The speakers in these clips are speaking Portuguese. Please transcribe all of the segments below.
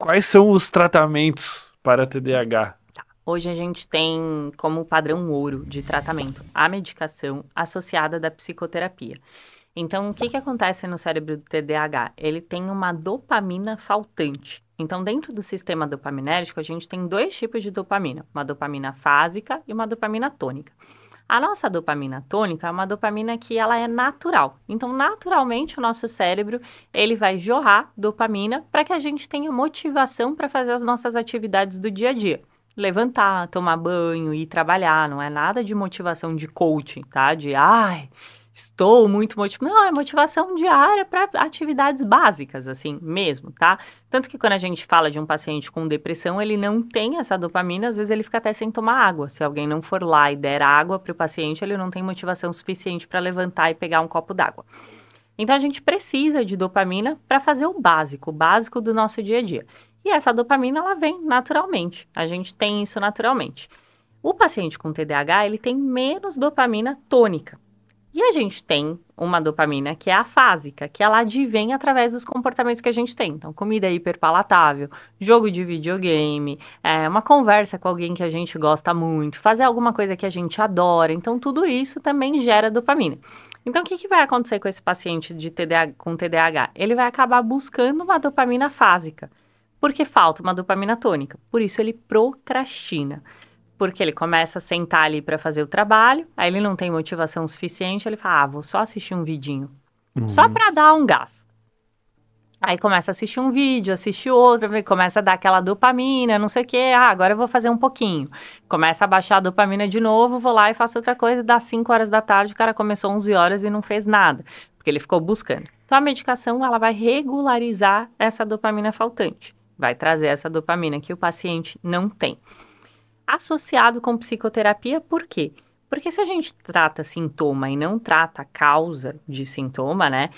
Quais são os tratamentos para TDAH? Hoje a gente tem como padrão ouro de tratamento a medicação associada da psicoterapia. Então, o que, que acontece no cérebro do TDAH? Ele tem uma dopamina faltante. Então, dentro do sistema dopaminérgico, a gente tem dois tipos de dopamina: uma dopamina fásica e uma dopamina tônica. A nossa dopamina tônica é uma dopamina que ela é natural. Então, naturalmente, o nosso cérebro ele vai jorrar dopamina para que a gente tenha motivação para fazer as nossas atividades do dia a dia. Levantar, tomar banho e trabalhar, não é nada de motivação de coaching, tá? De ai, estou muito motivado. Não, é motivação diária para atividades básicas, assim mesmo, tá? Tanto que quando a gente fala de um paciente com depressão, ele não tem essa dopamina, às vezes ele fica até sem tomar água. Se alguém não for lá e der água para o paciente, ele não tem motivação suficiente para levantar e pegar um copo d'água. Então a gente precisa de dopamina para fazer o básico, o básico do nosso dia a dia. E essa dopamina ela vem naturalmente. A gente tem isso naturalmente. O paciente com TDAH, ele tem menos dopamina tônica. E a gente tem uma dopamina que é a fásica, que ela advém através dos comportamentos que a gente tem. Então, comida hiperpalatável, jogo de videogame, é, uma conversa com alguém que a gente gosta muito, fazer alguma coisa que a gente adora. Então, tudo isso também gera dopamina. Então, o que, que vai acontecer com esse paciente de TDAH, com TDAH? Ele vai acabar buscando uma dopamina fásica, porque falta uma dopamina tônica. Por isso, ele procrastina. Porque ele começa a sentar ali para fazer o trabalho, aí ele não tem motivação suficiente, ele fala: ah, vou só assistir um vidinho. Uhum. Só para dar um gás. Aí começa a assistir um vídeo, assiste outro, começa a dar aquela dopamina, não sei o quê. Ah, agora eu vou fazer um pouquinho. Começa a baixar a dopamina de novo, vou lá e faço outra coisa. Dá 5 horas da tarde, o cara começou 11 horas e não fez nada, porque ele ficou buscando. Então a medicação, ela vai regularizar essa dopamina faltante, vai trazer essa dopamina que o paciente não tem associado com psicoterapia, por quê? Porque se a gente trata sintoma e não trata causa de sintoma, né?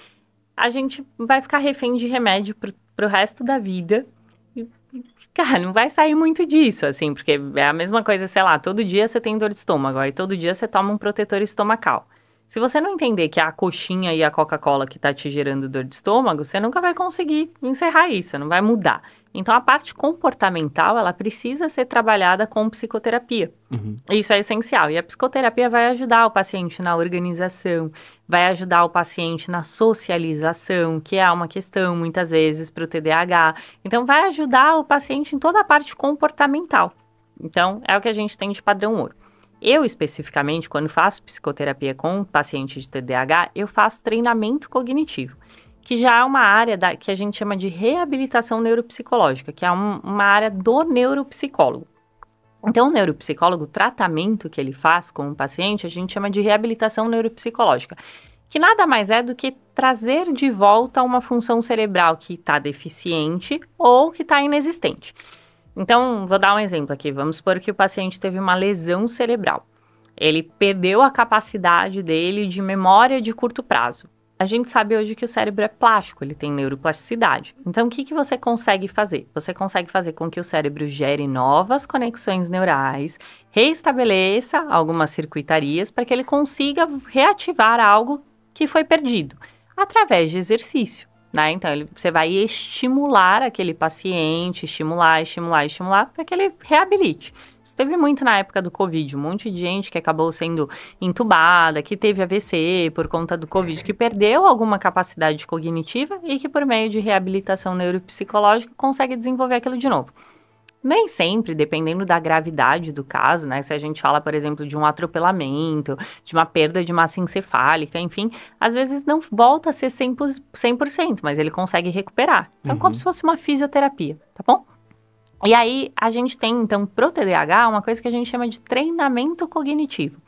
A gente vai ficar refém de remédio para o resto da vida. cara, não vai sair muito disso, assim, porque é a mesma coisa, sei lá, todo dia você tem dor de estômago, aí todo dia você toma um protetor estomacal. Se você não entender que a coxinha e a Coca-Cola que está te gerando dor de estômago, você nunca vai conseguir encerrar isso, não vai mudar. Então, a parte comportamental, ela precisa ser trabalhada com psicoterapia. Uhum. Isso é essencial. E a psicoterapia vai ajudar o paciente na organização, vai ajudar o paciente na socialização, que é uma questão, muitas vezes, para o TDAH. Então, vai ajudar o paciente em toda a parte comportamental. Então, é o que a gente tem de padrão ouro. Eu, especificamente, quando faço psicoterapia com paciente de TDAH, eu faço treinamento cognitivo, que já é uma área da, que a gente chama de reabilitação neuropsicológica, que é um, uma área do neuropsicólogo. Então, o neuropsicólogo, o tratamento que ele faz com o paciente, a gente chama de reabilitação neuropsicológica, que nada mais é do que trazer de volta uma função cerebral que está deficiente ou que está inexistente. Então, vou dar um exemplo aqui. Vamos supor que o paciente teve uma lesão cerebral. Ele perdeu a capacidade dele de memória de curto prazo. A gente sabe hoje que o cérebro é plástico, ele tem neuroplasticidade. Então, o que, que você consegue fazer? Você consegue fazer com que o cérebro gere novas conexões neurais, reestabeleça algumas circuitarias para que ele consiga reativar algo que foi perdido, através de exercício. Né? Então, ele, você vai estimular aquele paciente, estimular, estimular, estimular, para que ele reabilite. Isso teve muito na época do Covid, um monte de gente que acabou sendo entubada, que teve AVC por conta do Covid, que perdeu alguma capacidade cognitiva e que, por meio de reabilitação neuropsicológica, consegue desenvolver aquilo de novo. Nem sempre, dependendo da gravidade do caso, né? Se a gente fala, por exemplo, de um atropelamento, de uma perda de massa encefálica, enfim, às vezes não volta a ser 100%, 100% mas ele consegue recuperar. Então, uhum. como se fosse uma fisioterapia, tá bom? E aí, a gente tem, então, pro TDAH, uma coisa que a gente chama de treinamento cognitivo.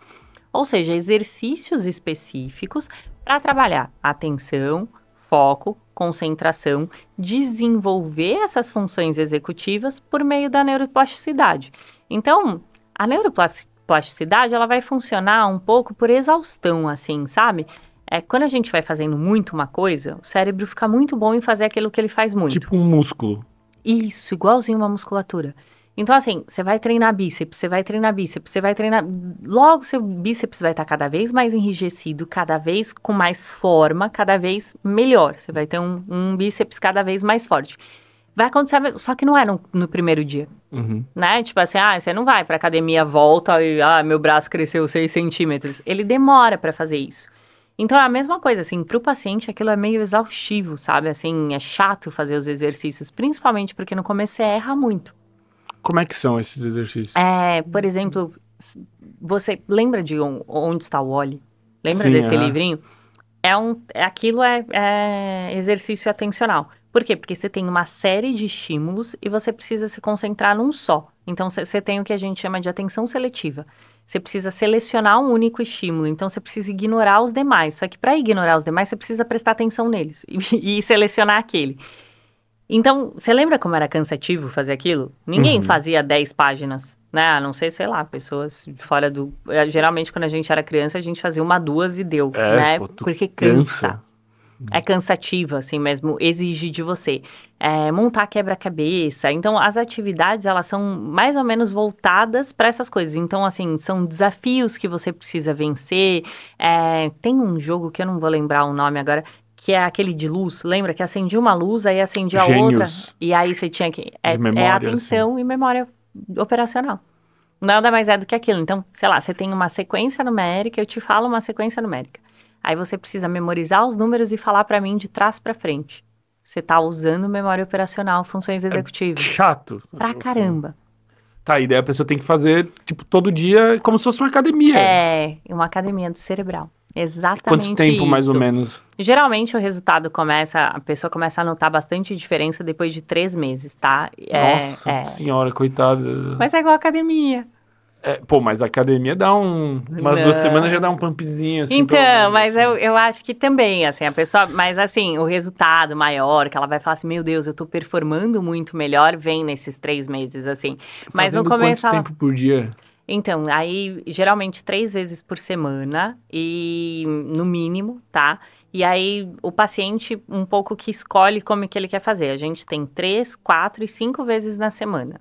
Ou seja, exercícios específicos para trabalhar atenção, foco, concentração, desenvolver essas funções executivas por meio da neuroplasticidade. Então, a neuroplasticidade ela vai funcionar um pouco por exaustão, assim, sabe? É, quando a gente vai fazendo muito uma coisa, o cérebro fica muito bom em fazer aquilo que ele faz muito. Tipo um músculo. Isso, igualzinho uma musculatura. Então, assim, você vai treinar bíceps, você vai treinar bíceps, você vai treinar. Logo, seu bíceps vai estar tá cada vez mais enrijecido, cada vez com mais forma, cada vez melhor. Você vai ter um, um bíceps cada vez mais forte. Vai acontecer mesmo, só que não é no, no primeiro dia. Uhum. Né? Tipo assim, ah, você não vai pra academia, volta e, ah, meu braço cresceu 6 centímetros. Ele demora para fazer isso. Então é a mesma coisa, assim, para o paciente aquilo é meio exaustivo, sabe? Assim, é chato fazer os exercícios, principalmente porque no começo você erra muito. Como é que são esses exercícios? É, por exemplo, você lembra de um, Onde Está o Oli? Lembra Sim, desse é. livrinho? É um, é, aquilo é, é exercício atencional. Por quê? Porque você tem uma série de estímulos e você precisa se concentrar num só. Então, você tem o que a gente chama de atenção seletiva. Você precisa selecionar um único estímulo, então você precisa ignorar os demais. Só que para ignorar os demais, você precisa prestar atenção neles e, e selecionar aquele. Então, você lembra como era cansativo fazer aquilo? Ninguém uhum. fazia 10 páginas, né? A não ser, sei lá, pessoas fora do. Eh, geralmente, quando a gente era criança, a gente fazia uma, duas e deu, é, né? Pô, Porque cansa. cansa. É cansativa, assim mesmo, exige de você. É, montar quebra-cabeça. Então, as atividades, elas são mais ou menos voltadas para essas coisas. Então, assim, são desafios que você precisa vencer. É, tem um jogo que eu não vou lembrar o nome agora, que é aquele de luz, lembra? Que acendia uma luz, aí acendia Gênios a outra, e aí você tinha que... É, memória, é assim. atenção assim. e memória operacional. Nada mais é do que aquilo. Então, sei lá, você tem uma sequência numérica, eu te falo uma sequência numérica. Aí você precisa memorizar os números e falar para mim de trás para frente. Você tá usando memória operacional, funções é executivas. É chato. Pra assim. caramba. Tá, e daí a pessoa tem que fazer, tipo, todo dia, como se fosse uma academia. É, uma academia do cerebral. Exatamente. Quanto tempo, isso. mais ou menos? Geralmente o resultado começa, a pessoa começa a notar bastante diferença depois de três meses, tá? É, Nossa é... senhora, coitada. Mas é igual academia. É, pô, mas a academia dá um. Umas Não. duas semanas já dá um pumpzinho, assim. Então, mas assim. eu, eu acho que também, assim, a pessoa. Mas assim, o resultado maior, que ela vai falar assim, meu Deus, eu tô performando muito melhor, vem nesses três meses, assim. Mas Fazendo no começo. Quanto ela... tempo por dia? Então, aí geralmente três vezes por semana e no mínimo, tá? E aí o paciente um pouco que escolhe como que ele quer fazer. A gente tem três, quatro e cinco vezes na semana.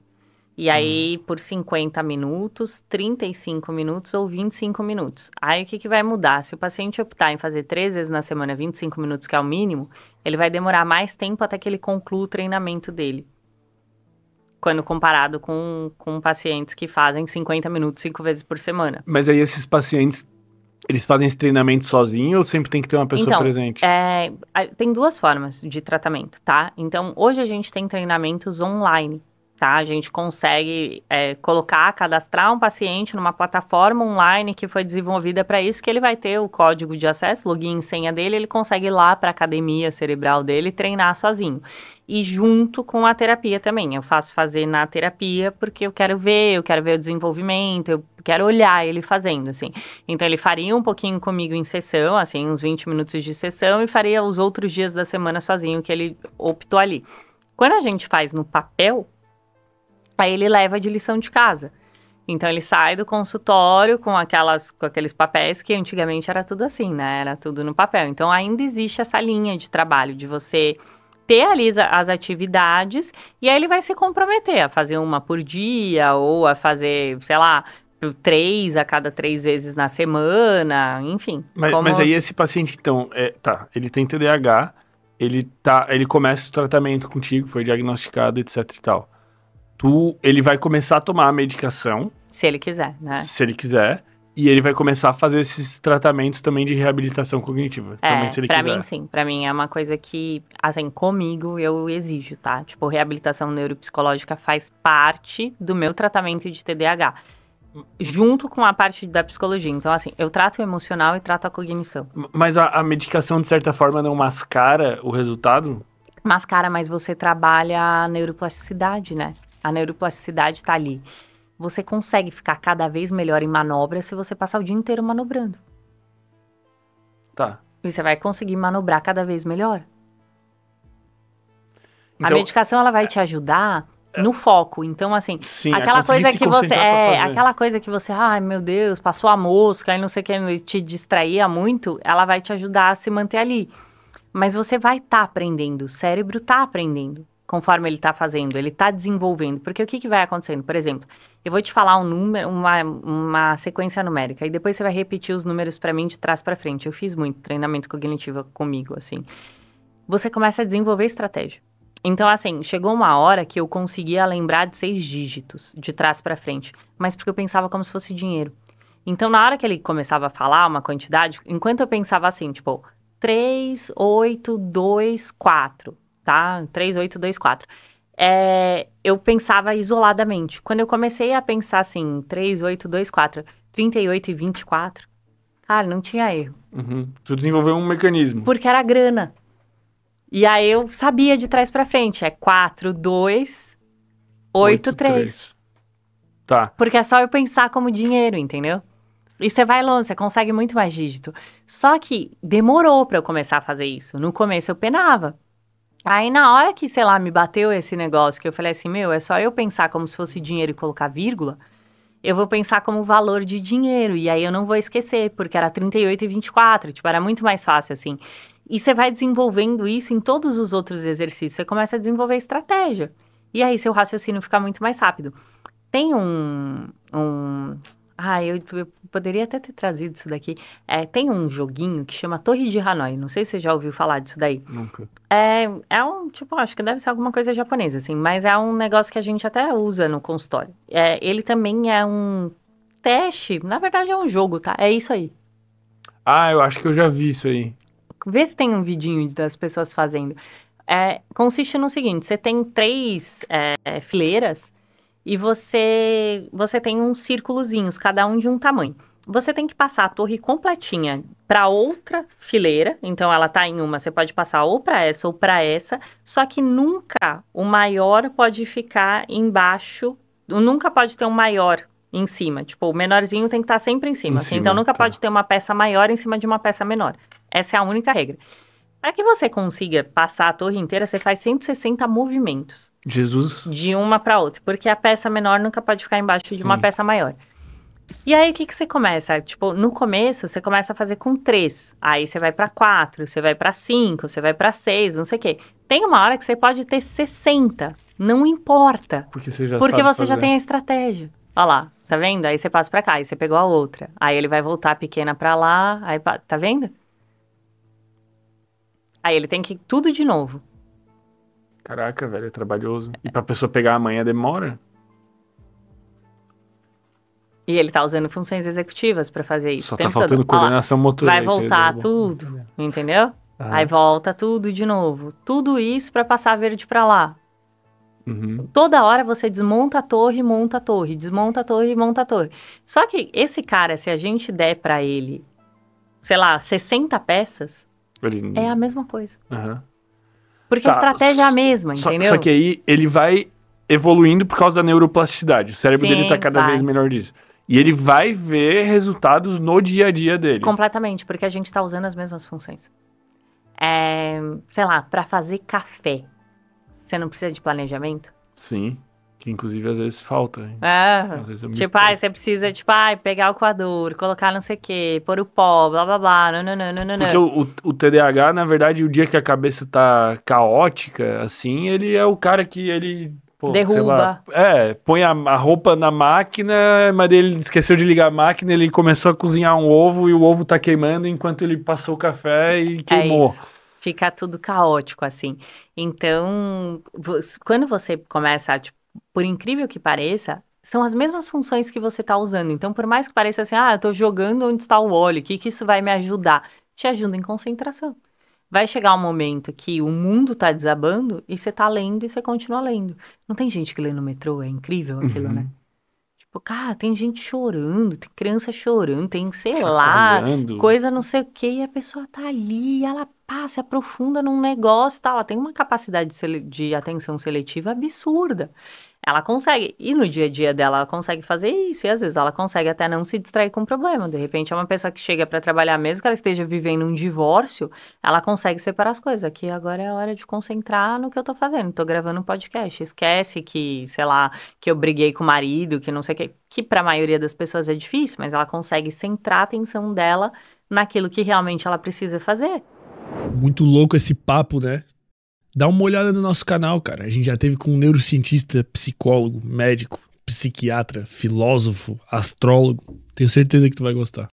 E aí hum. por 50 minutos, 35 minutos ou 25 minutos. Aí o que, que vai mudar? Se o paciente optar em fazer três vezes na semana 25 minutos, que é o mínimo, ele vai demorar mais tempo até que ele conclua o treinamento dele quando comparado com, com pacientes que fazem 50 minutos cinco vezes por semana. Mas aí esses pacientes, eles fazem esse treinamento sozinho ou sempre tem que ter uma pessoa então, presente? É, tem duas formas de tratamento, tá? Então, hoje a gente tem treinamentos online Tá? A gente consegue é, colocar, cadastrar um paciente numa plataforma online que foi desenvolvida para isso, que ele vai ter o código de acesso, login e senha dele, ele consegue ir lá para a academia cerebral dele treinar sozinho. E junto com a terapia também. Eu faço fazer na terapia porque eu quero ver, eu quero ver o desenvolvimento, eu quero olhar ele fazendo, assim. Então, ele faria um pouquinho comigo em sessão, assim, uns 20 minutos de sessão, e faria os outros dias da semana sozinho que ele optou ali. Quando a gente faz no papel, pai ele leva de lição de casa. Então ele sai do consultório com aquelas com aqueles papéis que antigamente era tudo assim, né? Era tudo no papel. Então ainda existe essa linha de trabalho de você ter ali as atividades e aí ele vai se comprometer a fazer uma por dia ou a fazer, sei lá, três a cada três vezes na semana, enfim. Mas, como... mas aí esse paciente, então, é, tá, ele tem TDAH, ele tá, ele começa o tratamento contigo, foi diagnosticado, etc e tal tu, ele vai começar a tomar a medicação. Se ele quiser, né? Se ele quiser. E ele vai começar a fazer esses tratamentos também de reabilitação cognitiva. É, também se ele pra quiser. mim, sim. Pra mim é uma coisa que, assim, comigo eu exijo, tá? Tipo, reabilitação neuropsicológica faz parte do meu tratamento de TDAH. Junto com a parte da psicologia. Então, assim, eu trato o emocional e trato a cognição. Mas a, a medicação, de certa forma, não mascara o resultado? Mascara, mas você trabalha a neuroplasticidade, né? A neuroplasticidade está ali. Você consegue ficar cada vez melhor em manobra se você passar o dia inteiro manobrando. Tá. E você vai conseguir manobrar cada vez melhor. Então, a medicação ela vai te ajudar é, no foco. Então, assim, sim, é aquela coisa que você. É, aquela coisa que você, ai meu Deus, passou a mosca e não sei o que, te distraía muito, ela vai te ajudar a se manter ali. Mas você vai estar tá aprendendo, o cérebro está aprendendo conforme ele está fazendo, ele está desenvolvendo. Porque o que, que vai acontecendo? Por exemplo, eu vou te falar um número, uma, uma sequência numérica, e depois você vai repetir os números para mim de trás para frente. Eu fiz muito treinamento cognitivo comigo, assim. Você começa a desenvolver estratégia. Então, assim, chegou uma hora que eu conseguia lembrar de seis dígitos, de trás para frente, mas porque eu pensava como se fosse dinheiro. Então, na hora que ele começava a falar uma quantidade, enquanto eu pensava assim, tipo, 3, 8, 2, 4 tá? 3824. É, eu pensava isoladamente. Quando eu comecei a pensar assim, 3824, 38 e 24, cara, não tinha erro. Uhum. Tu desenvolveu um mecanismo. Porque era grana. E aí eu sabia de trás para frente. É 4, 2, 8, 3. 3. Tá. Porque é só eu pensar como dinheiro, entendeu? E você vai longe, você consegue muito mais dígito. Só que demorou para eu começar a fazer isso. No começo eu penava. Aí na hora que, sei lá, me bateu esse negócio, que eu falei assim, meu, é só eu pensar como se fosse dinheiro e colocar vírgula, eu vou pensar como valor de dinheiro. E aí eu não vou esquecer, porque era 38 e 24, tipo, era muito mais fácil assim. E você vai desenvolvendo isso em todos os outros exercícios, você começa a desenvolver estratégia. E aí seu raciocínio fica muito mais rápido. Tem um, um ah, eu, eu, poderia até ter trazido isso daqui. É, tem um joguinho que chama Torre de Hanoi. Não sei se você já ouviu falar disso daí. Nunca. É, é um, tipo, acho que deve ser alguma coisa japonesa, assim. Mas é um negócio que a gente até usa no consultório. É, ele também é um teste. Na verdade, é um jogo, tá? É isso aí. Ah, eu acho que eu já vi isso aí. Vê se tem um vidinho das pessoas fazendo. É, consiste no seguinte: você tem três é, fileiras e você você tem uns círculozinhos, cada um de um tamanho. Você tem que passar a torre completinha para outra fileira, então ela está em uma, você pode passar ou para essa ou para essa, só que nunca o maior pode ficar embaixo, nunca pode ter um maior em cima, tipo, o menorzinho tem que estar tá sempre em cima, em assim, cima então nunca tá. pode ter uma peça maior em cima de uma peça menor. Essa é a única regra. Para que você consiga passar a torre inteira, você faz 160 movimentos. Jesus. De uma para outra, porque a peça menor nunca pode ficar embaixo Sim. de uma peça maior. E aí o que, que você começa? Tipo, no começo você começa a fazer com três, aí você vai para quatro, você vai para cinco, você vai para seis, não sei o quê. Tem uma hora que você pode ter 60, não importa. Porque você já Porque você fazer. já tem a estratégia. Olha lá, tá vendo? Aí você passa para cá, aí você pegou a outra. Aí ele vai voltar pequena para lá, aí tá vendo? Aí ele tem que ir tudo de novo. Caraca, velho, é trabalhoso. E pra pessoa pegar amanhã demora? E ele tá usando funções executivas para fazer isso. Só tá faltando todo. coordenação motor. Vai voltar né? tudo, é. entendeu? Ah. Aí volta tudo de novo. Tudo isso para passar verde para lá. Uhum. Toda hora você desmonta a torre, monta a torre, desmonta a torre, monta a torre. Só que esse cara, se a gente der para ele, sei lá, 60 peças, ele... É a mesma coisa. Uhum. Porque tá. a estratégia é a mesma, só, entendeu? Só que aí ele vai evoluindo por causa da neuroplasticidade. O cérebro Sim, dele tá cada vai. vez melhor disso. E ele vai ver resultados no dia a dia dele. Completamente, porque a gente está usando as mesmas funções. É, sei lá, para fazer café, você não precisa de planejamento? Sim. Que inclusive às vezes falta. É. Às vezes eu tipo, me... ah, você precisa, tipo, ah, pegar o coador, colocar não sei o quê, pôr o pó, blá blá blá. Não, não, não, não, não. Porque o, o, o TDAH, na verdade, o dia que a cabeça tá caótica, assim, ele é o cara que ele Pô, derruba. Lá, é, põe a, a, roupa na máquina, mas ele esqueceu de ligar a máquina, ele começou a cozinhar um ovo e o ovo tá queimando enquanto ele passou o café e é queimou. É Fica tudo caótico, assim. Então, quando você começa a tipo, por incrível que pareça, são as mesmas funções que você está usando. Então, por mais que pareça assim, ah, eu estou jogando onde está o óleo, o que, que isso vai me ajudar? Te ajuda em concentração. Vai chegar um momento que o mundo está desabando e você está lendo e você continua lendo. Não tem gente que lê no metrô, é incrível aquilo, né? uhum. né? Tipo, Cara, tem gente chorando, tem criança chorando, tem, sei Chacalhando. lá, coisa não sei o que, e a pessoa tá ali, ela passa, se aprofunda num negócio e tá? tal. Ela tem uma capacidade de, de atenção seletiva absurda. Ela consegue. E no dia a dia dela, ela consegue fazer isso. E às vezes ela consegue até não se distrair com o problema. De repente, é uma pessoa que chega para trabalhar, mesmo que ela esteja vivendo um divórcio, ela consegue separar as coisas. Aqui agora é a hora de concentrar no que eu tô fazendo. Tô gravando um podcast. Esquece que, sei lá, que eu briguei com o marido, que não sei o que. Que pra maioria das pessoas é difícil, mas ela consegue centrar a atenção dela naquilo que realmente ela precisa fazer. Muito louco esse papo, né? Dá uma olhada no nosso canal, cara. A gente já teve com um neurocientista, psicólogo, médico, psiquiatra, filósofo, astrólogo. Tenho certeza que tu vai gostar.